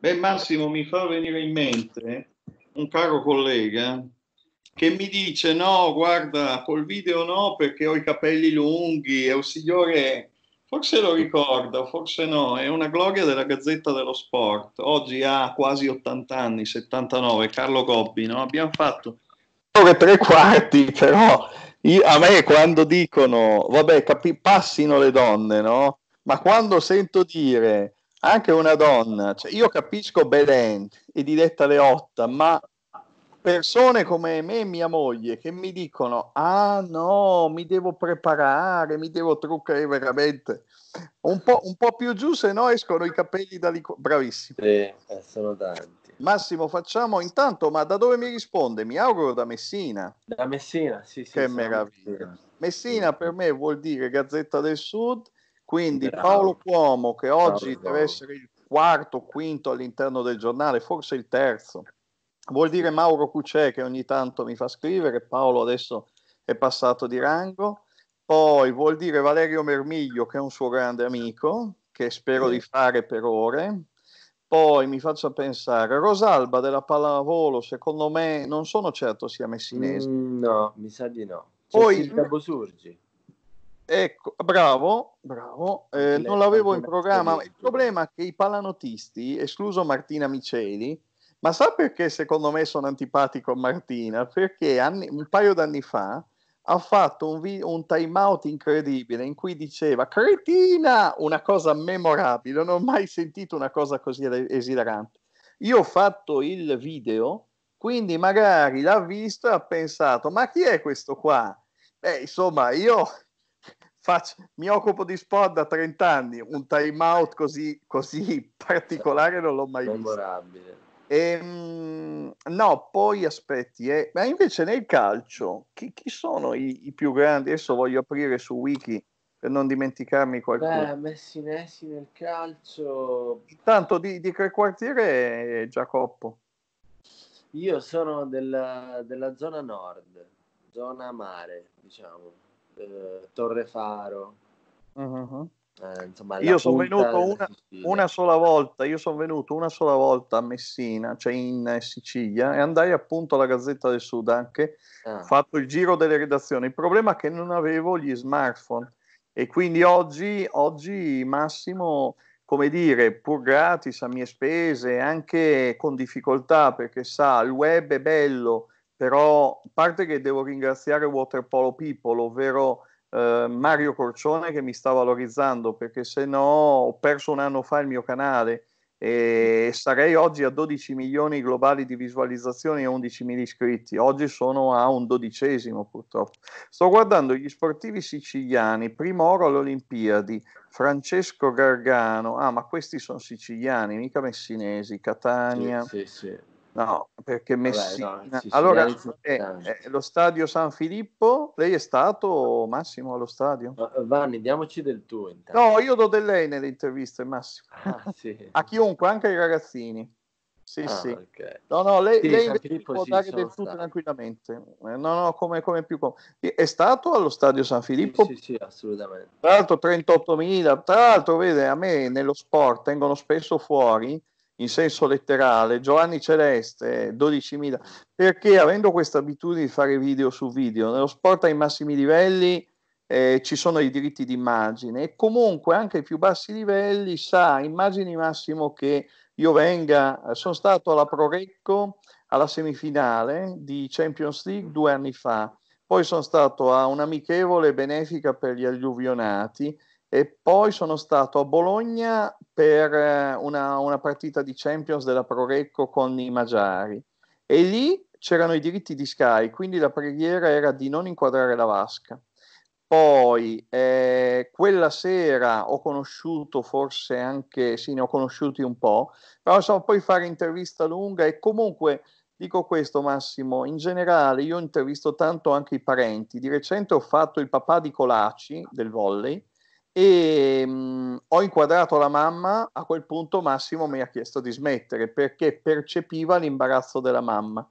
Beh, Massimo, mi fa venire in mente un caro collega che mi dice: No, guarda, col video no, perché ho i capelli lunghi. È un signore, forse lo ricorda, forse no. È una gloria della Gazzetta dello Sport. Oggi ha quasi 80 anni, 79. Carlo Gobbi, no? Abbiamo fatto. Tre quarti, però io, a me quando dicono, vabbè, capi, passino le donne, no? Ma quando sento dire anche una donna, cioè, io capisco Belent e Diletta Leotta, ma persone come me e mia moglie che mi dicono ah no, mi devo preparare, mi devo truccare veramente, un po', un po più giù se no escono i capelli da lì, bravissimi. Sì, eh, sono tanti. Massimo, facciamo intanto, ma da dove mi risponde? Mi auguro da Messina. Da Messina, sì, sì. Che meraviglia. Messina per me vuol dire Gazzetta del Sud, quindi Bravo. Paolo Cuomo, che oggi Bravo. deve essere il quarto, quinto all'interno del giornale, forse il terzo, vuol dire Mauro Cucè che ogni tanto mi fa scrivere, Paolo adesso è passato di rango, poi vuol dire Valerio Mermiglio che è un suo grande amico, che spero di fare per ore, poi mi faccia pensare, Rosalba della pallavolo, secondo me non sono certo sia messinese. Mm, no, mi sa di no. C'è poi Silvia Surgi. Ecco, bravo, bravo. Eh, non l'avevo in programma. Il problema è che i palanotisti, escluso Martina Miceli, ma sa perché secondo me sono antipatico a Martina? Perché anni, un paio d'anni fa ha fatto un, vi- un time out incredibile in cui diceva cretina, una cosa memorabile, non ho mai sentito una cosa così esilarante. Io ho fatto il video, quindi magari l'ha visto e ha pensato, ma chi è questo qua? Beh, insomma, io Faccio, mi occupo di sport da 30 anni, un time out così, così particolare non l'ho mai Memorabile. visto. Ehm, e, no, poi aspetti, eh, ma invece nel calcio chi, chi sono i, i, più grandi? Adesso voglio aprire su Wiki per non dimenticarmi qualcuno. Beh, Messi Messi nel calcio. Intanto di, di che quartiere è Giacoppo? Io sono della, della zona nord, zona mare, diciamo. Eh, Torre Faro. Uh-huh. Eh, insomma, io sono venuto una, una, sola volta, io sono venuto una sola volta a Messina, cioè in eh, Sicilia, e andai appunto alla Gazzetta del Sud anche, ah. fatto il giro delle redazioni. Il problema è che non avevo gli smartphone e quindi oggi, oggi Massimo, come dire, pur gratis a mie spese, anche con difficoltà, perché sa, il web è bello, però a parte che devo ringraziare Waterpolo People, ovvero eh, Mario Corcione che mi sta valorizzando, perché se no ho perso un anno fa il mio canale e sarei oggi a 12 milioni globali di visualizzazioni e 11 mila iscritti. Oggi sono a un dodicesimo purtroppo. Sto guardando gli sportivi siciliani, primo oro alle Olimpiadi, Francesco Gargano, ah ma questi sono siciliani, mica messinesi, Catania. Sì, sì, sì. No, perché Messina. Vabbè, no, allora, eh, eh, lo stadio San Filippo, lei è stato Massimo allo stadio? Eh, Vanni, diamoci del tuo intanto. No, io do del lei nelle interviste, Massimo. Ah, sì. A chiunque, anche ai ragazzini. Sì, ah, sì. Okay. No, no, lei, sì, lei può dare del tutto tranquillamente. Eh, no, no, come, come più com- È stato allo stadio San Filippo? Sì, sì, sì assolutamente. Tra l'altro 38.000, tra l'altro vede, a me nello sport tengono spesso fuori in senso letterale, Giovanni Celeste 12.000, perché avendo questa abitudine di fare video su video, nello sport ai massimi livelli eh, ci sono i diritti d'immagine e comunque anche ai più bassi livelli sa, immagini Massimo che io venga, sono stato alla Prorecco alla semifinale di Champions League due anni fa, poi sono stato a un'amichevole benefica per gli alluvionati e poi sono stato a Bologna per eh, una, una partita di Champions della Prorecco con i Magiari e lì c'erano i diritti di Sky, quindi la preghiera era di non inquadrare la vasca. Poi eh, quella sera ho conosciuto forse anche, sì, ne ho conosciuti un po', però insomma poi fare intervista lunga e comunque dico questo Massimo, in generale io intervisto tanto anche i parenti, di recente ho fatto il papà di Colaci del volley, e ehm, mh, ho inquadrato la mamma, a quel punto Massimo mi ha chiesto di smettere perché percepiva l'imbarazzo della mamma.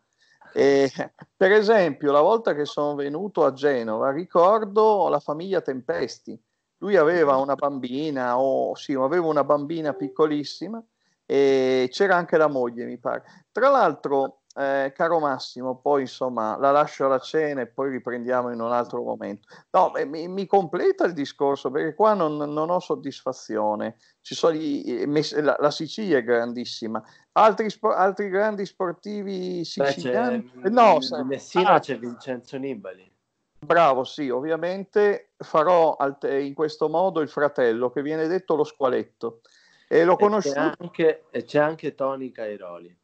E, per esempio, la volta che sono venuto a Genova, ricordo la famiglia Tempesti. Lui aveva una bambina, o oh, sì, aveva una bambina piccolissima e c'era anche la moglie, mi pare. Tra l'altro, eh, caro Massimo, poi insomma la lascio alla cena e poi riprendiamo in un altro momento. No, beh, mi, mi, completa il discorso perché qua non, non ho soddisfazione. Gli, eh, la, la, Sicilia è grandissima. Altri, spo, altri grandi sportivi siciliani? Beh, no, a Messina ah, c'è Vincenzo Nibali. Bravo, sì, ovviamente farò in questo modo il fratello che viene detto lo squaletto. E lo conosciuto. E c'è anche, e anche Tony Cairoli.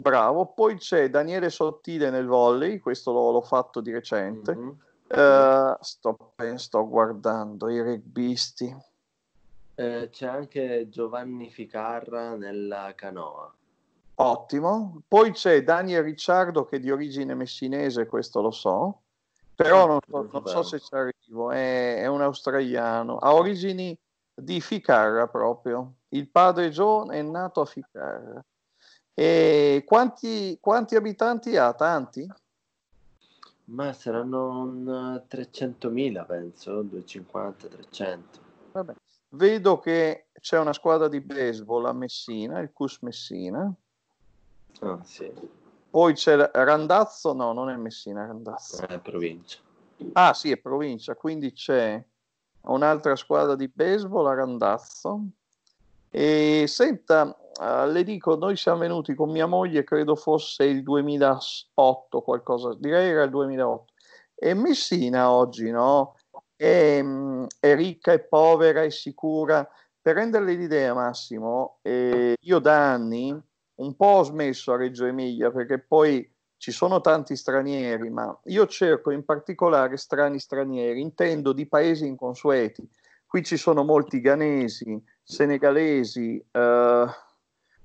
Bravo, poi c'è Daniele Sottile nel volley, questo l'ho, l'ho fatto di recente. Mm-hmm. Uh, sto, eh, sto, guardando i rugbyisti. Eh, c'è anche Giovanni Ficarra nella canoa. Ottimo. Poi c'è Daniel Ricciardo che è di origine messinese, questo lo so, però eh, non so, non so se ci arrivo, è, è, un australiano, ha origini di Ficarra proprio. Il padre John è nato a Ficarra. E quanti, quanti abitanti ha? Tanti? Ma saranno 300.000, eh, penso, 250, 300. Vabbè. Vedo che c'è una squadra di baseball a Messina, il Cus Messina. Ah, sì. Poi c'è Randazzo, no, non è Messina, Randazzo. È provincia. Ah, sì, è provincia, quindi c'è un'altra squadra di baseball a Randazzo. E senta, eh, le dico, noi siamo venuti con mia moglie, credo fosse il 2008, qualcosa, direi era il 2008. E Messina oggi, no? È, mm, è ricca, è povera, è sicura. Per renderle l'idea, Massimo, eh, io da anni un po' ho smesso a Reggio Emilia perché poi ci sono tanti stranieri, ma io cerco in particolare strani stranieri, intendo di paesi inconsueti. Qui ci sono molti ghanesi, senegalesi, eh,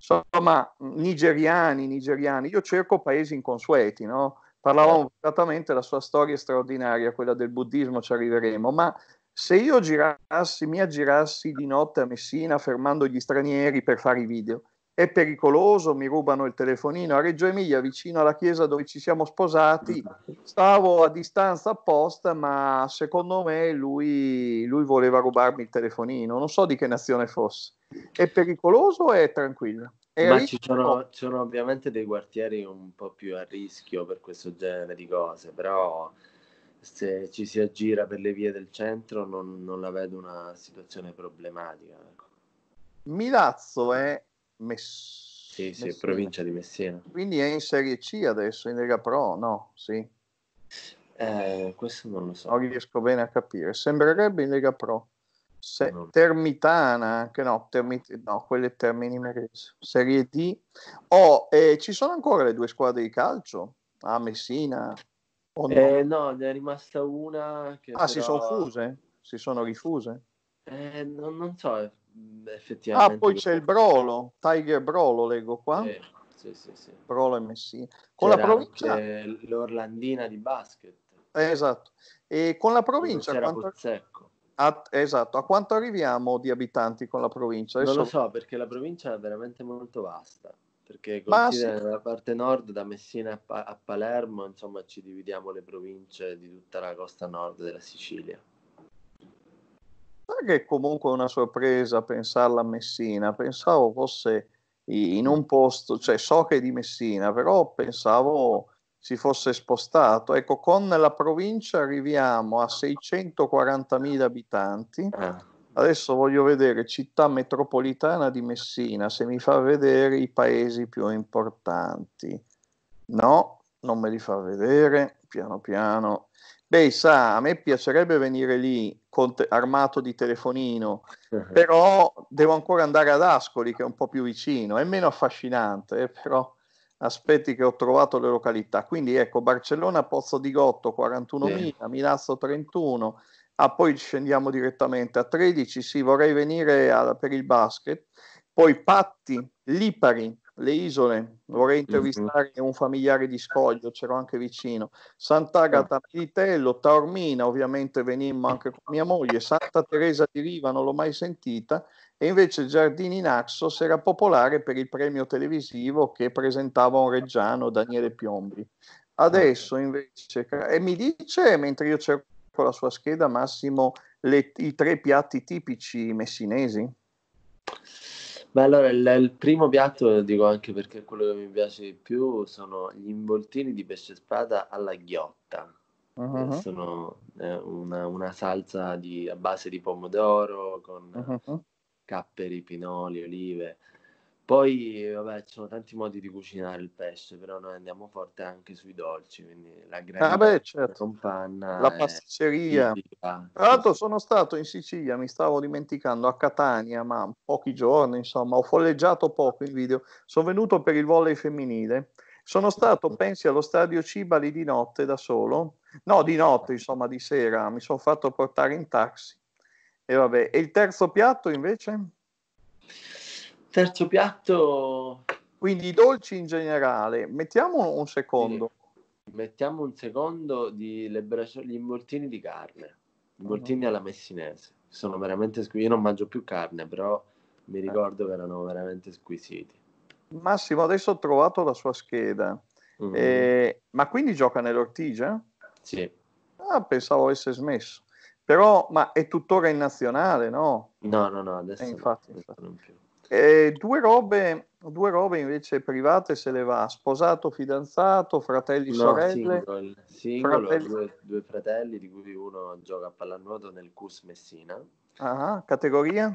Insomma, nigeriani, nigeriani, io cerco paesi inconsueti, no? Parlavamo certo. esattamente della sua storia straordinaria, quella del buddismo, ci arriveremo, ma se io girassi, mi aggirassi di notte a Messina fermando gli stranieri per fare i video, è pericoloso, mi rubano il telefonino. A Reggio Emilia, vicino alla chiesa dove ci siamo sposati, stavo a distanza apposta, ma secondo me lui, lui voleva rubarmi il telefonino. Non so di che nazione fosse. È pericoloso o è tranquillo? È ma ci sono, ci sono, ovviamente dei quartieri un po' più a rischio per questo genere di cose, però se ci si aggira per le vie del centro non, non la vedo una situazione problematica. Ecco. Milazzo è eh? Mess- sì, sì, Messina. provincia di Messina. Quindi è in Serie C adesso, in Lega Pro, no? Sì. Eh, questo non lo so. Non riesco bene a capire. Sembrerebbe in Lega Pro. Se- Termitana, anche no, Termit- no, quelle Termini Merese. Serie D. Oh, eh, ci sono ancora le due squadre di calcio? A ah, Messina? Oh, no. Eh, no, ne è rimasta una. Che ah, però... si sono fuse? Si sono rifuse? Eh, non, non, so ah, effettivamente. Ah, poi c'è il Brolo, Tiger Brolo, leggo qua. Eh, sì, sì, sì. Brolo e Messina. Con c'era la provincia... L'Orlandina di basket. Eh, esatto. E con la provincia... C'era quanto... Pozzecco. A, esatto, a quanto arriviamo di abitanti con la provincia? Adesso... Non lo so perché la provincia è veramente molto vasta, perché considera sì. la parte nord da Messina a, pa- a Palermo, insomma ci dividiamo le province di tutta la costa nord della Sicilia. Sai che comunque una sorpresa pensarla a Messina, pensavo fosse in un posto, cioè so che è di Messina, però pensavo si fosse spostato. Ecco, con la provincia arriviamo a 640.000 abitanti. Ah. Adesso voglio vedere città metropolitana di Messina, se mi fa vedere i paesi più importanti. No, non me li fa vedere, piano piano. Beh, sa, a me piacerebbe venire lì te- armato di telefonino, però devo ancora andare ad Ascoli, che è un po' più vicino, è meno affascinante, eh, però aspetti che ho trovato le località. Quindi ecco, Barcellona, Pozzo di Gotto 41.000, yeah. Milazzo 31, ah, poi scendiamo direttamente a 13, sì, vorrei venire a, per il basket, poi Patti, Lipari, le isole, vorrei mm-hmm. intervistare mm-hmm. un familiare di Scoglio, c'ero anche vicino, Sant'Agata certo. Militello, Taormina, ovviamente venimmo anche con mia moglie, Santa Teresa di Riva, non l'ho mai sentita, e invece Giardini Naxos era popolare per il premio televisivo che presentava un reggiano, Daniele Piombi. Adesso invece, e mi dice, mentre io cerco la sua scheda, Massimo, le, i tre piatti tipici messinesi? Beh, allora il, il primo piatto lo dico anche perché è quello che mi piace di più sono gli involtini di pesce spada alla ghiotta. Eh, uh-huh. Eh, sono eh, una, una, salsa di, a base di pomodoro con uh-huh. capperi, pinoli, olive. Poi, vabbè, ci sono tanti modi di cucinare il pesce, però noi andiamo forte anche sui dolci, quindi la grande ah beh, certo. panna. La pasticceria. Tra l'altro sono stato in Sicilia, mi stavo dimenticando, a Catania, ma pochi giorni, insomma, ho folleggiato poco il video. Sono venuto per il volley femminile. Sono stato, pensi, allo stadio Cibali di notte da solo. No, di notte, insomma, di sera. Mi sono fatto portare in taxi. E vabbè, e il terzo piatto invece? Terzo piatto... Quindi i dolci in generale. Mettiamo un secondo. Sì. Mettiamo un secondo di le braccia... gli involtini di carne. Involtini oh. alla messinese. Sono veramente squisiti. Io non mangio più carne, però mi eh. ricordo che erano veramente squisiti. Massimo, adesso ho trovato la sua scheda. Mm-hmm. Eh, ma quindi gioca nell'Ortigia? Sì. Ah, pensavo avesse smesso. Però, ma è tuttora in nazionale, no? No, no, no, adesso, eh, infatti, no, adesso infatti. non più. Eh, due, robe, due, robe, invece private se le va, sposato, fidanzato, fratelli, no, sorelle. Single, fratelli... Due, due, fratelli di cui uno gioca a pallanuoto nel CUS Messina. Ah, categoria?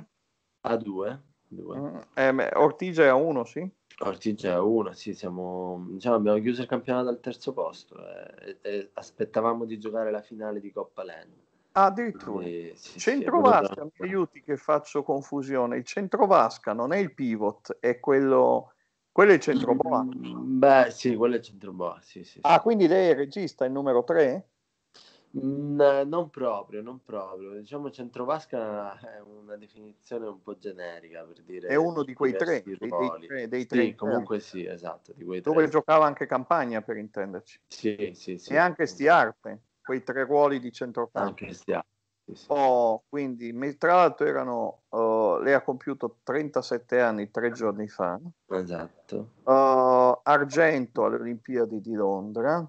A2. Due. Mm, eh, Ortigia è a 1, sì? Ortigia è a 1, sì, siamo, diciamo, abbiamo chiuso il campionato al terzo posto eh, e, e, aspettavamo di giocare la finale di Coppa Len. Addirittura. Eh, sì, centrovasca, sì, aiuti che faccio confusione. Il centrovasca non è il pivot, è quello... Quello è il centrobasca. Mm, beh, sì, quello è il centrobasca, sì, sì, Ah, quindi lei è regista, il numero 3? No, mm, non proprio, non proprio. Diciamo centrovasca è una definizione un po' generica per dire. È uno di quei tre, dei, dei, tre, dei tre sì, comunque certo. sì, esatto, di quei Dove giocava anche Campagna per intenderci. Sì, sì, sì. E anche Stiarte quei tre ruoli di centrocampo. sì. oh, quindi, tra l'altro erano, uh, lei ha compiuto 37 anni tre giorni fa. Esatto. Uh, argento alle Olimpiadi di Londra.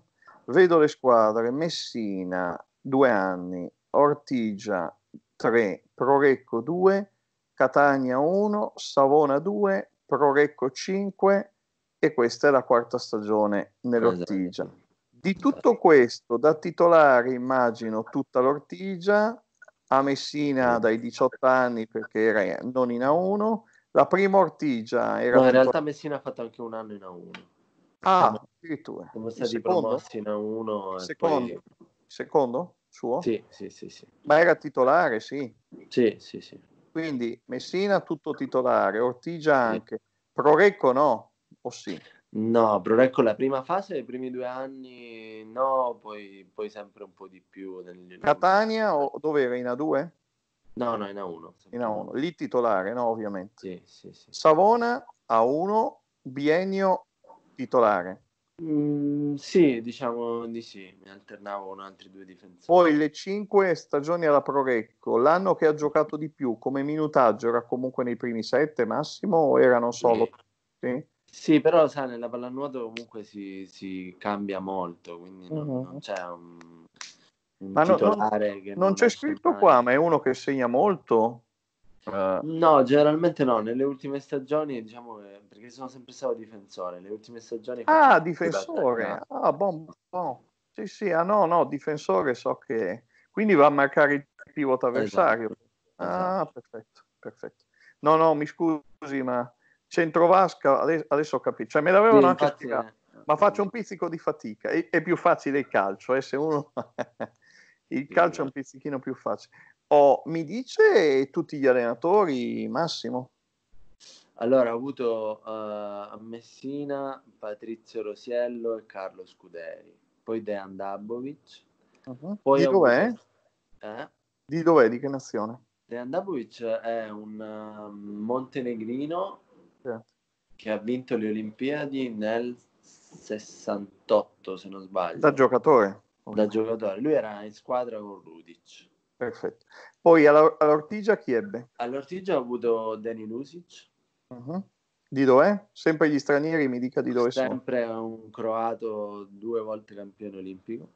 Vedo le squadre Messina, due anni, Ortigia, 3, Prorecco due, Catania uno, Savona 2, Prorecco cinque. e questa è la quarta stagione nell'Ortigia. Esatto. Di tutto questo, da titolare immagino tutta l'Ortigia, a Messina dai 18 anni perché era non in A1, la prima Ortigia era... No, in realtà Messina ha fatto anche un anno in A1. Ah, addirittura. Siamo stati promossi in A1. Secondo, poi... secondo suo? Sì, sì, sì, sì. Ma era titolare, sì. Sì, sì, sì. Quindi Messina tutto titolare, Ortigia anche. Prorecco no, o sì? No, però ecco la prima fase, i primi due anni no, poi, poi sempre un po' di più. Nel... Catania o dove era in A2? No, no, in A1. In A1, lì titolare, no, ovviamente. Sì, sì, sì. Savona A1, biennio titolare. Mm, sì, diciamo di sì, mi alternavo con altri due difensori. Poi le cinque stagioni alla Prorecco, l'anno che ha giocato di più come minutaggio era comunque nei primi sette massimo o era non so? Eh. Sì. Sì? Sì, però sai, nella pallanuoto comunque si, si cambia molto, quindi non, mm-hmm. non c'è un, un ma titolare no, non, non, non c'è scritto mai. qua, ma è uno che segna molto? Uh. No, generalmente no, nelle ultime stagioni diciamo che, eh, perché sono sempre stato difensore, le ultime stagioni... Ah, difensore, ah, bom, buon. Sì, sì, ah no, no, difensore so che... Quindi va a marcare il pivot avversario. Esatto. esatto. Ah, esatto. perfetto, perfetto. No, no, mi scusi, ma centrovasca, adesso ho capito, cioè me l'avevano sì, anche infatti, spiegato, eh, ma faccio un pizzico di fatica, è, è più facile il calcio, eh, se uno... il calcio è un esatto. pizzichino più facile. Oh, mi dice tutti gli allenatori, Massimo? Allora, ho avuto uh, a Messina Patrizio Rosiello e Carlo Scuderi, poi Dejan Dabovic. Uh-huh. Poi di dov'è? Eh? Di dov'è? Di che nazione? Dejan Dabovic è un uh, montenegrino che ha vinto le Olimpiadi nel 68, se non sbaglio. Da giocatore. Da giocatore. Lui era in squadra con Rudic. Perfetto. Poi all'Ortigia chi ebbe? All'Ortigia ho avuto Dani Lusic. Uh-huh. Di dov'è? Sempre gli stranieri mi dica di dove Sempre sono. un croato due volte campione olimpico.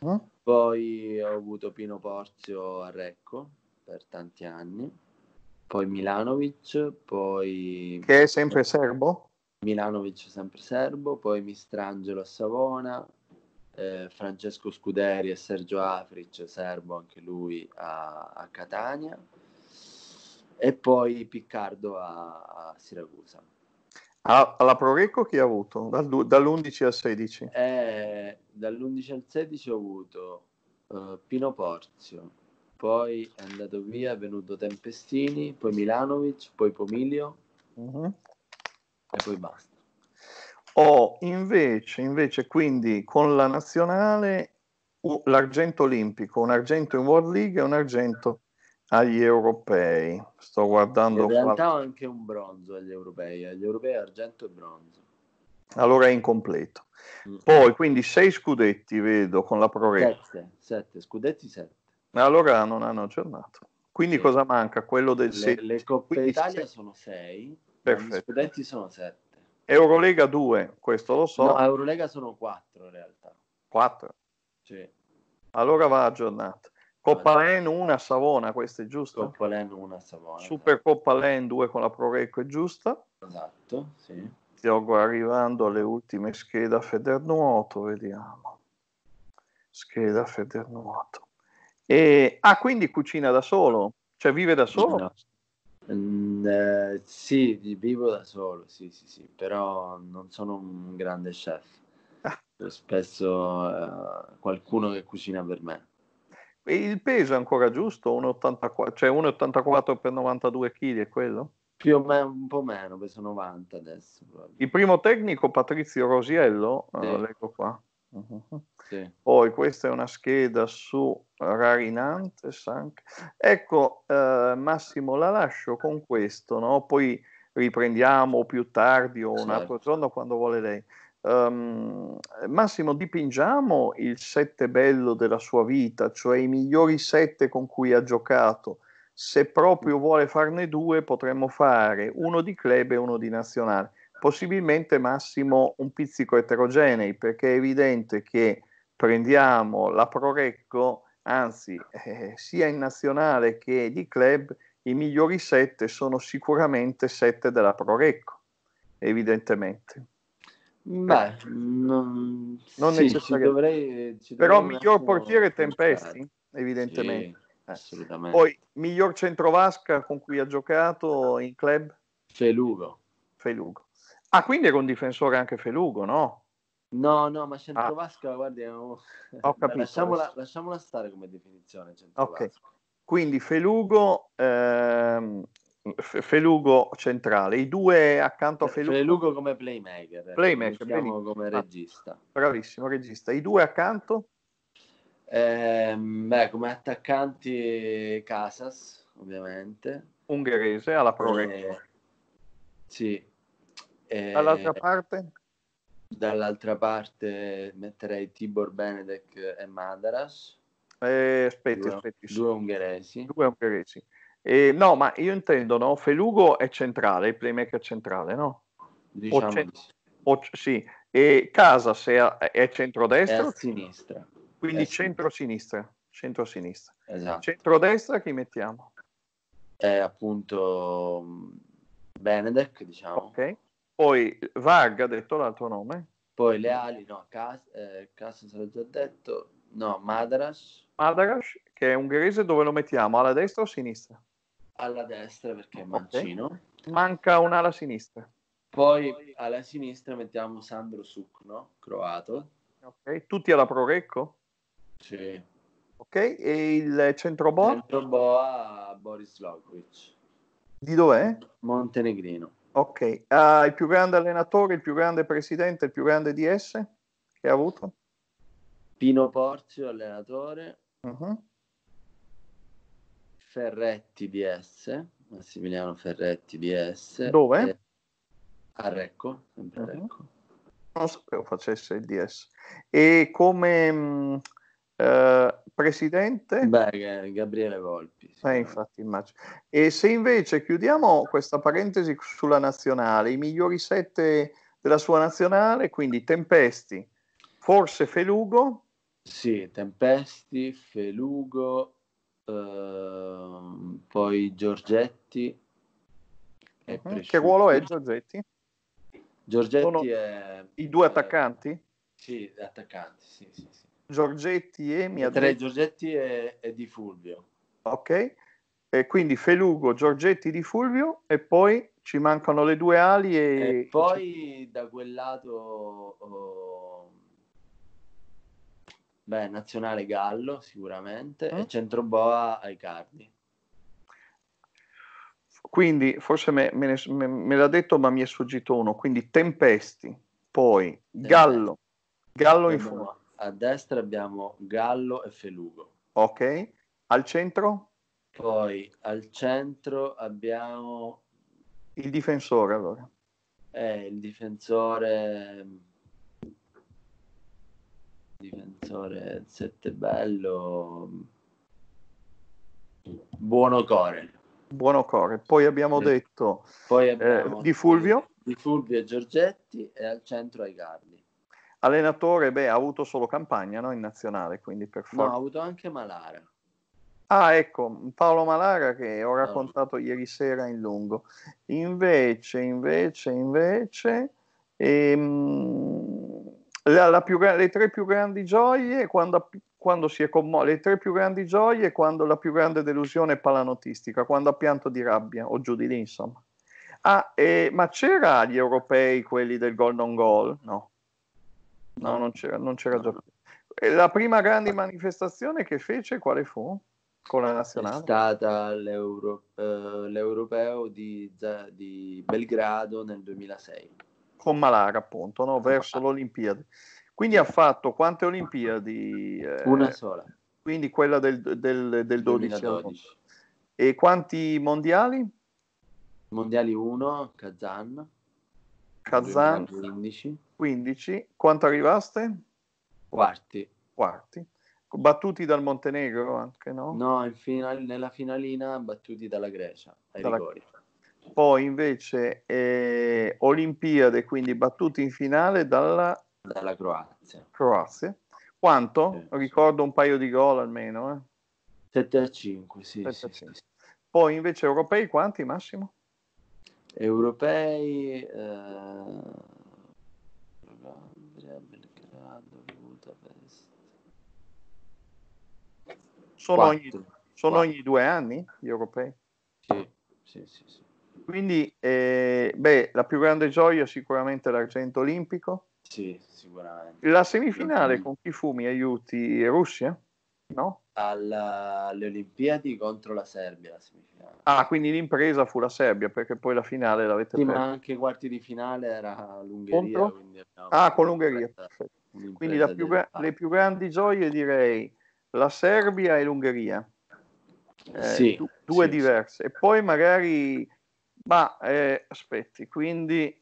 Uh-huh. Poi ho avuto Pino Porzio a Recco per tanti anni poi Milanovic, poi... Che è sempre ecco. serbo? Milanovic sempre serbo, poi Mistrangelo a Savona, eh, Francesco Scuderi e Sergio Afric, serbo anche lui a, a Catania, e poi Piccardo a, a Siracusa. Alla Pro Recco chi ha avuto? Dal, dall'11 al 16? Eh, dall'11 al 16 ho avuto uh, Pino Porzio, poi è andato via, è venuto Tempestini, poi Milanovic, poi Pomilio uh-huh. e poi basta. Ho oh, invece, invece, quindi con la nazionale l'argento olimpico, un argento in World League e un argento agli europei. Sto guardando. In realtà ho anche un bronzo agli europei, agli europei argento e bronzo. Allora è incompleto. Mm. Poi quindi sei scudetti, vedo con la Pro Sette, sette, scudetti sette. Allora non hanno aggiornato. Quindi sì. cosa manca? Quello del 6. Le, le Coppe 15. Italia sono 6, gli studenti sono 7. Eurolega 2, questo lo so. No, Eurolega sono 4 in realtà. 4? Sì. Allora va aggiornato. Coppa allora. Land 1 a Savona, questo è giusto? Coppa Land 1 a Savona. Super Coppa Land 2 con la Proreco è giusta? Esatto, sì. Stiamo arrivando alle ultime schede a Federnuoto, vediamo. Scheda Federnuoto. E, ah, quindi cucina da solo? Cioè vive da solo? No. Mm, eh, sì, vivo da solo, sì, sì, sì, però non sono un grande chef. Ah. Spesso eh, qualcuno che cucina per me. Il peso è ancora giusto? 1,84, cioè 1,84 per 92 kg è quello? Più o meno, un po' meno, peso 90 adesso. Il primo tecnico, Patrizio Rosiello, sì. Ah, leggo qua. Mhm. Sì. Poi questa è una scheda su Rarinantes anche. Ecco eh, Massimo la lascio con questo, no? poi riprendiamo più tardi o un altro certo. giorno quando vuole lei. Um, Massimo, dipingiamo il sette bello della sua vita, cioè i migliori sette con cui ha giocato. Se proprio vuole farne due, potremmo fare uno di club e uno di nazionale possibilmente Massimo un pizzico eterogenei, perché è evidente che prendiamo la Prorecco, anzi eh, sia in nazionale che di club, i migliori sette sono sicuramente sette della Prorecco, evidentemente. Beh, eh, non, non sì, necessariamente. Dovrei, Però miglior portiere Tempesti, pensare. evidentemente. Sì, eh, assolutamente. Poi miglior centrovasca con cui ha giocato in club? Felugo. Felugo. Ah, quindi era un difensore anche Felugo, no? No, no, ma Centro Vasca, ah. guardi, ho... capito, lasciamola, lasciamola, stare come definizione. Okay. Quindi Felugo, ehm, Felugo centrale, i due accanto a cioè, Felugo. Felugo come playmaker. Eh, playmaker, diciamo come ah, regista. Ah, bravissimo, regista. I due accanto? Eh, beh, come attaccanti Casas, ovviamente. Ungherese alla Pro eh, Sì, e dall'altra eh, parte? Dall'altra parte metterei Tibor Benedek e Madaras. Eh, aspetti, due, aspetti. Due ungheresi. Due ungheresi. Eh, no, ma io intendo, no? Felugo è centrale, il playmaker centrale, no? Diciamo o, cent- sì. o c- sì. E Casas è, a- è centrodestra? È sinistra. Quindi è centro-sinistra. Centro-sinistra. Esatto. Centrodestra chi mettiamo? È appunto mm, Benedek, diciamo. Ok. Poi Vag ha detto l'altro nome. Poi le ali, no, Cas, eh, Cassas già detto. No, Madras. Madras, che è ungherese, dove lo mettiamo? Alla destra o a sinistra? Alla destra perché è mancino. Okay. Manca un'ala sinistra. Poi alla sinistra mettiamo Sandro Sucno, croato. Ok, tutti alla Prorecco? Sì. Ok, e il centroboa? Centroboa Boris Lovic. Di dov'è? Montenegrino. Ok, ah, il più grande allenatore, il più grande presidente, il più grande DS che ha avuto? Pino Porzio, allenatore. Uh-huh. Ferretti DS, Massimiliano Ferretti DS. Dove? E... Eh, a Recco, sempre uh-huh. Recco. Non sapevo facesse il DS. E come, mm, eh, presidente? Beh, Gabriele Volpi. Sì. Eh, infatti, immagino. E se invece chiudiamo questa parentesi sulla nazionale, i migliori sette della sua nazionale, quindi Tempesti, forse Felugo. Sì, Tempesti, Felugo, Uh, poi Giorgetti. Mhm, che ruolo è Giorgetti? Giorgetti Sono è... I due attaccanti? Sì, attaccanti, sì, sì, sì. Giorgetti e mi ha detto... Giorgetti e, e, Di Fulvio. Ok, e quindi Felugo, Giorgetti, Di Fulvio e poi ci mancano le due ali e... e poi da quel lato... Oh... Beh, nazionale Gallo sicuramente mm. e centroboa ai Cardi. Quindi forse me, me, me, me, l'ha detto ma mi è sfuggito uno, quindi Tempesti, poi Gallo, Gallo in fumo a destra abbiamo Gallo e Felugo. Ok, al centro? Poi al centro abbiamo... Il difensore allora. Eh, il difensore... Difensore Settebello. Buono Core. Buono Core. Poi abbiamo detto Poi eh, abbiamo eh, Di Fulvio. Di Fulvio e Giorgetti e al centro ai Aigardi. Allenatore, beh, ha avuto solo Campagna no? in nazionale, quindi per forza. No, ha avuto anche Malara. Ah, ecco, Paolo Malara che ho raccontato ieri sera in lungo. Invece, invece, invece, ehm, la, la più, le tre più grandi gioie quando, quando si è commosso, le tre più grandi gioie quando la più grande delusione è palanotistica, quando ha pianto di rabbia o giù di lì, insomma. Ah, eh, ma c'era gli europei quelli del gol non gol? No. No, non c'era, non c'era ah. già più. E la prima grande manifestazione che fece quale fu? Con la nazionale? È stata l'Euro, eh, l'Europeo di, di, Belgrado nel 2006. Con Malara appunto, no? verso l'Olimpiade. Quindi ha fatto quante Olimpiadi? Eh, Una sola. Quindi quella del, del, del 12. 2012. E quanti mondiali? Mondiali 1, Kazan. Kazan. 2015. 15. Quanto arrivaste? Quarti. Quarti. Battuti dal Montenegro anche, no? No, final, nella finalina battuti dalla Grecia, ai dalla... rigori. Poi invece eh, Olimpiade, quindi battuti in finale dalla... Dalla Croazia. Croazia. Quanto? Eh. Ricordo un paio di gol almeno. Eh. 7 a 5, sì, 7 sì, a 5. sì. Poi invece europei quanti, Massimo? Europei... Eh Austria, Belgrado, Budapest. Sono, ogni, sono ogni, due anni gli europei? Sì, sì, sì. sì. Quindi, eh, beh, la più grande gioia sicuramente l'argento olimpico. Sì, sicuramente. La semifinale con chi fu? Mi aiuti? Russia? No? alla, alle Olimpiadi contro la Serbia la Ah, quindi l'impresa fu la Serbia perché poi la finale l'avete sì, persa. ma anche i quarti di finale era l'Ungheria. ah, con l'Ungheria. Quindi più gra- le più grandi gioie direi la Serbia e l'Ungheria. Eh, sì, du- due sì, diverse. E poi magari... Ma eh, aspetti, quindi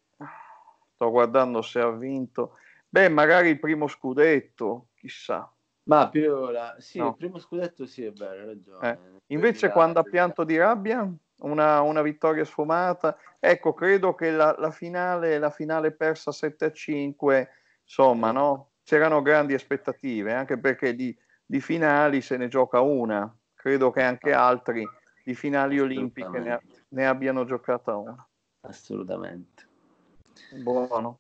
sto guardando se ha vinto. Beh, magari il primo scudetto, chissà. Ma più la... sì, no. il primo scudetto sì, è bello, hai ragione. Eh. Invece quando ha pianto di rabbia, una, una, vittoria sfumata. Ecco, credo che la, la finale, la finale persa 7-5, insomma, no? c'erano grandi aspettative, anche perché di, di, finali se ne gioca una. Credo che anche ah. altri di finali olimpiche ne, ne abbiano giocata una. Assolutamente. Buono.